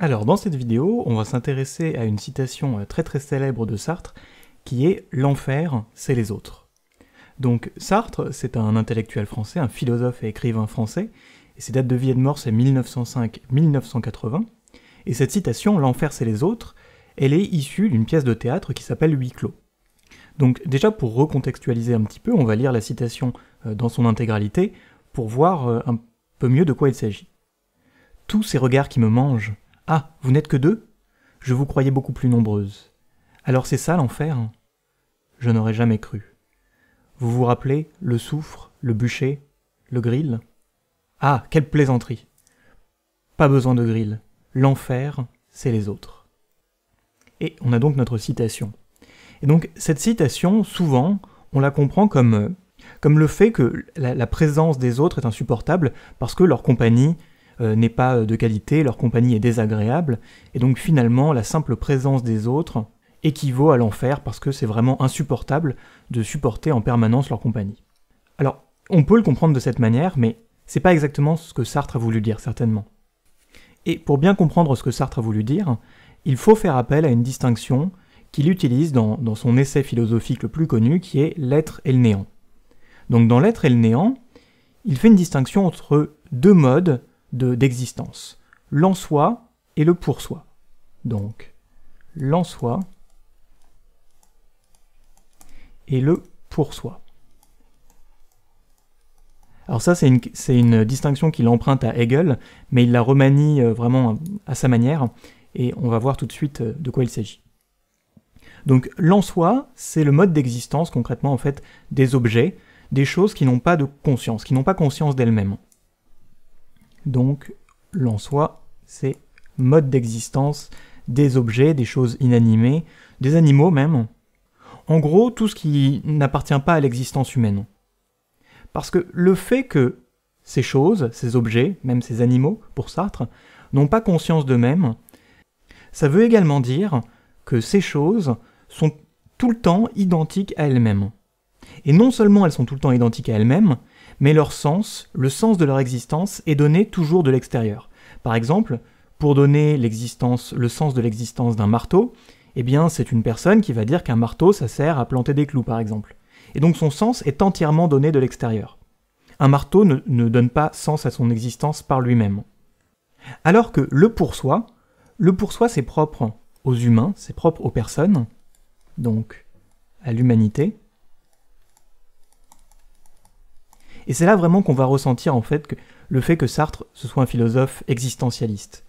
Alors dans cette vidéo, on va s'intéresser à une citation euh, très très célèbre de Sartre qui est « L'enfer, c'est les autres ». Donc Sartre, c'est un intellectuel français, un philosophe et écrivain français, et ses dates de vie et de mort c'est 1905-1980, et cette citation « L'enfer, c'est les autres », elle est issue d'une pièce de théâtre qui s'appelle « Huit clos ». Donc déjà pour recontextualiser un petit peu, on va lire la citation euh, dans son intégralité pour voir euh, un peu mieux de quoi il s'agit. Tous ces regards qui me mangent, ah, vous n'êtes que deux Je vous croyais beaucoup plus nombreuses. Alors c'est ça l'enfer hein. Je n'aurais jamais cru. Vous vous rappelez le soufre, le bûcher, le grill Ah, quelle plaisanterie Pas besoin de grill. L'enfer, c'est les autres. Et on a donc notre citation. Et donc cette citation, souvent, on la comprend comme, euh, comme le fait que la présence des autres est insupportable parce que leur compagnie euh, n'est pas euh, de qualité, leur compagnie est désagréable, et donc finalement la simple présence des autres équivaut à l'enfer parce que c'est vraiment insupportable de supporter en permanence leur compagnie. Alors, on peut le comprendre de cette manière, mais c'est pas exactement ce que Sartre a voulu dire, certainement. Et pour bien comprendre ce que Sartre a voulu dire, il faut faire appel à une distinction qu'il utilise dans, dans, son essai philosophique le plus connu, qui est l'être et le néant. Donc dans l'être et le néant, il fait une distinction entre deux modes d'existence. l'en soi et le pour soi. Donc, l'en soi et le pour soi. Alors ça, c'est une, une, distinction qu'il emprunte à Hegel, mais il la remanie euh, vraiment à sa manière, et on va voir tout de suite euh, de quoi il s'agit. Donc l'en soi, c'est le mode d'existence concrètement en fait des objets, des choses qui n'ont pas de conscience, qui n'ont pas conscience d'elles-mêmes. Donc l'en soi, c'est mode d'existence des objets, des choses inanimées, des animaux même. En gros, tout ce qui n'appartient pas à l'existence humaine. Parce que le fait que ces choses, ces objets, même ces animaux, pour Sartre, n'ont pas conscience d'eux-mêmes, ça veut également dire que ces choses sont tout le temps identiques à elles-mêmes. Et non seulement elles sont tout le temps identiques à elles-mêmes, mais leur sens, le sens de leur existence, est donné toujours de l'extérieur. Par exemple, pour donner l'existence, le sens de l'existence d'un marteau, eh bien c'est une personne qui va dire qu'un marteau ça sert à planter des clous par exemple. Et donc son sens est entièrement donné de l'extérieur. Un marteau ne, ne donne pas sens à son existence par lui-même. Alors que le pour soi, le pour soi c'est propre aux humains, c'est propre aux personnes, donc à l'humanité, Et c'est là vraiment qu'on va ressentir en fait le fait que Sartre ce soit un philosophe existentialiste.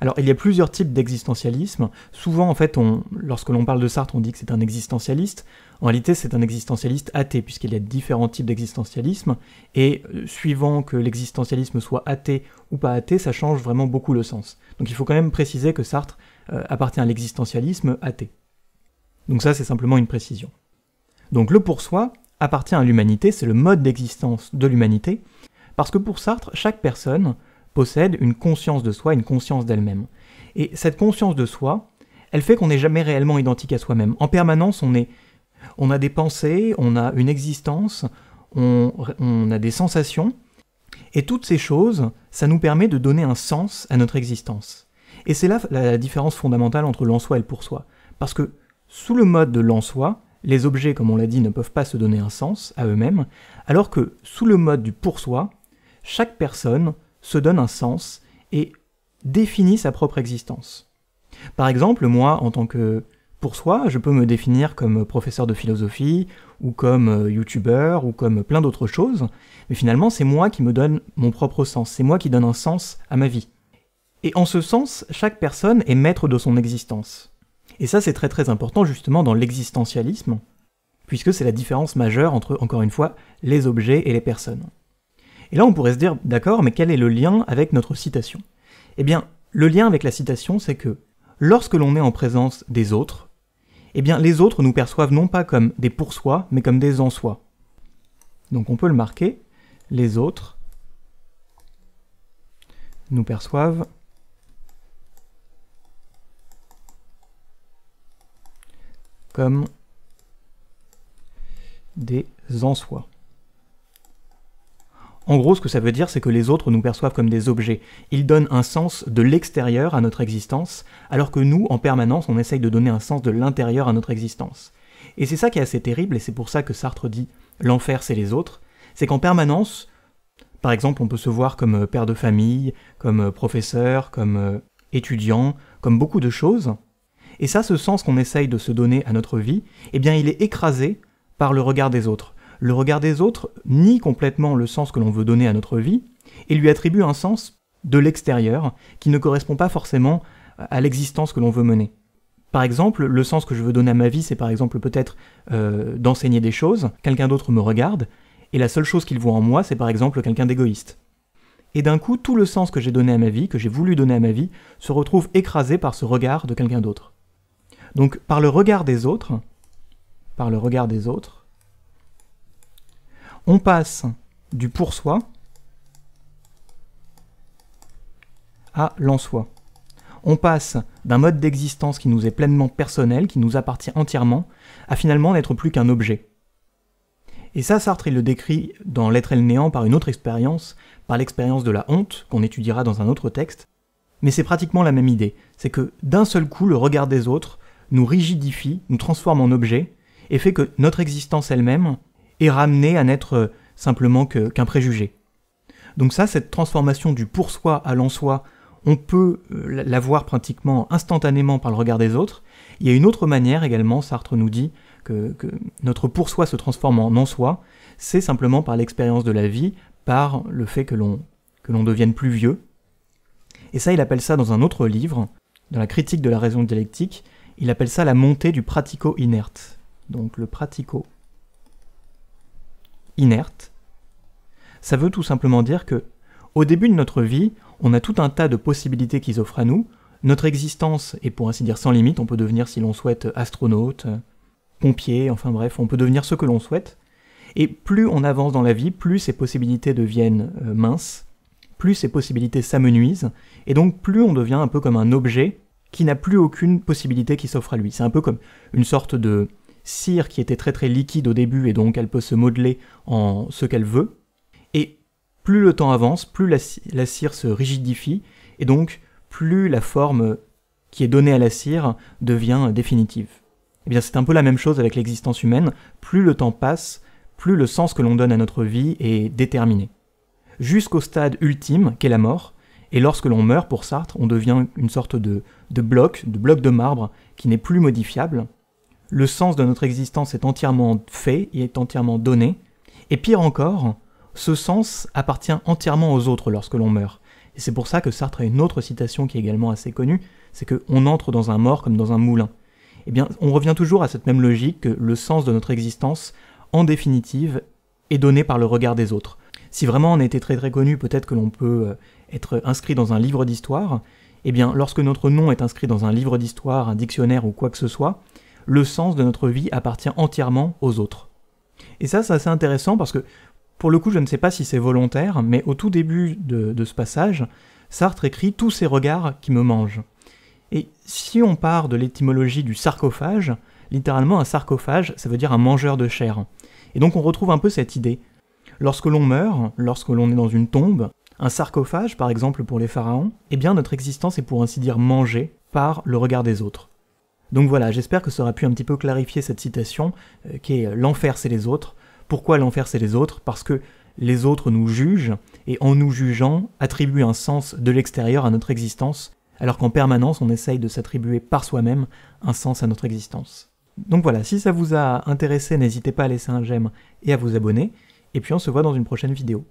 Alors il y a plusieurs types d'existentialisme. Souvent en fait, lorsque l'on parle de Sartre, on dit que c'est un existentialiste. En réalité, c'est un existentialiste athée, puisqu'il y a différents types d'existentialisme, et euh, suivant que l'existentialisme soit athée ou pas athée, ça change vraiment beaucoup le sens. Donc il faut quand même préciser que Sartre euh, appartient à l'existentialisme athée. Donc ça, c'est simplement une précision. Donc le pour soi, appartient à l'humanité, c'est le mode d'existence de l'humanité, parce que pour Sartre, chaque personne possède une conscience de soi, une conscience d'elle-même. Et cette conscience de soi, elle fait qu'on n'est jamais réellement identique à soi-même. En permanence, on est, on a des pensées, on a une existence, on, on a des sensations, et toutes ces choses, ça nous permet de donner un sens à notre existence. Et c'est là la différence fondamentale entre l'en-soi et le pour-soi. Parce que sous le mode de l'en-soi, les objets, comme on l'a dit, ne peuvent pas se donner un sens à eux-mêmes, alors que sous le mode du pour-soi, chaque personne se donne un sens et définit sa propre existence. Par exemple, moi, en tant que pour soi, je peux me définir comme professeur de philosophie, ou comme euh, youtubeur, ou comme plein d'autres choses, mais finalement c'est moi qui me donne mon propre sens, c'est moi qui donne un sens à ma vie. Et en ce sens, chaque personne est maître de son existence. Et ça, c'est très très important justement dans l'existentialisme, puisque c'est la différence majeure entre, encore une fois, les objets et les personnes. Et là, on pourrait se dire, d'accord, mais quel est le lien avec notre citation Eh bien, le lien avec la citation, c'est que lorsque l'on est en présence des autres, eh bien, les autres nous perçoivent non pas comme des pour soi, mais comme des en soi. Donc on peut le marquer, les autres nous perçoivent comme des en-soi. En gros, ce que ça veut dire, c'est que les autres nous perçoivent comme des objets. Ils donnent un sens de l'extérieur à notre existence, alors que nous, en permanence, on essaye de donner un sens de l'intérieur à notre existence. Et c'est ça qui est assez terrible, et c'est pour ça que Sartre dit l'enfer, c'est les autres. C'est qu'en permanence, par exemple, on peut se voir comme euh, père de famille, comme euh, professeur, comme euh, étudiant, comme beaucoup de choses, et ça, ce sens qu'on essaye de se donner à notre vie, eh bien il est écrasé par le regard des autres. Le regard des autres nie complètement le sens que l'on veut donner à notre vie et lui attribue un sens de l'extérieur qui ne correspond pas forcément à l'existence que l'on veut mener. Par exemple, le sens que je veux donner à ma vie, c'est par exemple peut-être euh, d'enseigner des choses, quelqu'un d'autre me regarde, et la seule chose qu'il voit en moi, c'est par exemple quelqu'un d'égoïste. Et d'un coup, tout le sens que j'ai donné à ma vie, que j'ai voulu donner à ma vie, se retrouve écrasé par ce regard de quelqu'un d'autre. Donc par le regard des autres, par le regard des autres, on passe du pour soi à l'en soi. On passe d'un mode d'existence qui nous est pleinement personnel, qui nous appartient entièrement, à finalement n'être plus qu'un objet. Et ça, Sartre, il le décrit dans L'être et le néant par une autre expérience, par l'expérience de la honte, qu'on étudiera dans un autre texte, mais c'est pratiquement la même idée, c'est que d'un seul coup, le regard des autres nous rigidifie, nous transforme en objet, et fait que notre existence elle-même est ramenée à n'être euh, simplement qu'un préjugé. Donc ça, cette transformation du pour soi à l'en soi, on peut euh, la voir pratiquement instantanément par le regard des autres. Il y a une autre manière également, Sartre nous dit, que, notre pour soi se transforme en en soi, c'est simplement par l'expérience de la vie, par le fait que l'on que l'on devienne plus vieux. Et ça, il appelle ça dans un autre livre, dans la critique de la raison dialectique, il appelle ça la montée du pratico-inerte. Donc le pratico inerte, ça veut tout simplement dire que, au début de notre vie, on a tout un tas de possibilités qu'ils offrent à nous. Notre existence est pour ainsi dire sans limite, on peut devenir, si l'on souhaite, astronaute, pompier, enfin bref, on peut devenir ce que l'on souhaite. Et plus on avance dans la vie, plus ces possibilités deviennent euh, minces, plus ces possibilités s'amenuisent, et donc plus on devient un peu comme un objet qui n'a plus aucune possibilité qui s'offre à lui. C'est un peu comme une sorte de cire qui était très très liquide au début et donc elle peut se modeler en ce qu'elle veut. Et plus le temps avance, plus la, cire se rigidifie et donc plus la forme qui est donnée à la cire devient définitive. Et eh bien, c'est un peu la même chose avec l'existence humaine. Plus le temps passe, plus le sens que l'on donne à notre vie est déterminé. Jusqu'au stade ultime, qu'est la mort, et lorsque l'on meurt pour Sartre, on devient une sorte de, bloc, de bloc de marbre qui n'est plus modifiable. Le sens de notre existence est entièrement fait, il est entièrement donné. Et pire encore, ce sens appartient entièrement aux autres lorsque l'on meurt. Et c'est pour ça que Sartre a une autre citation qui est également assez connue, c'est qu'on entre dans un mort comme dans un moulin. Eh bien, on revient toujours à cette même logique que le sens de notre existence, en définitive, est donné par le regard des autres. Si vraiment on était très très connu, peut-être que l'on peut euh, être inscrit dans un livre d'histoire. Eh bien, lorsque notre nom est inscrit dans un livre d'histoire, un dictionnaire ou quoi que ce soit, le sens de notre vie appartient entièrement aux autres. Et ça, c'est assez intéressant parce que, pour le coup, je ne sais pas si c'est volontaire, mais au tout début de, de ce passage, Sartre écrit Tous ces regards qui me mangent. Et si on part de l'étymologie du sarcophage, littéralement un sarcophage, ça veut dire un mangeur de chair. Et donc on retrouve un peu cette idée. Lorsque l'on meurt, lorsque l'on est dans une tombe, un sarcophage par exemple pour les pharaons, eh bien notre existence est pour ainsi dire mangée par le regard des autres. Donc voilà, j'espère que ça aura pu un petit peu clarifier cette citation, euh, qui est l'enfer c'est les autres. Pourquoi l'enfer c'est les autres Parce que les autres nous jugent, et en nous jugeant, attribuent un sens de l'extérieur à notre existence, alors qu'en permanence on essaye de s'attribuer par soi-même un sens à notre existence. Donc voilà, si ça vous a intéressé, n'hésitez pas à laisser un j'aime et à vous abonner et puis on se voit dans une prochaine vidéo.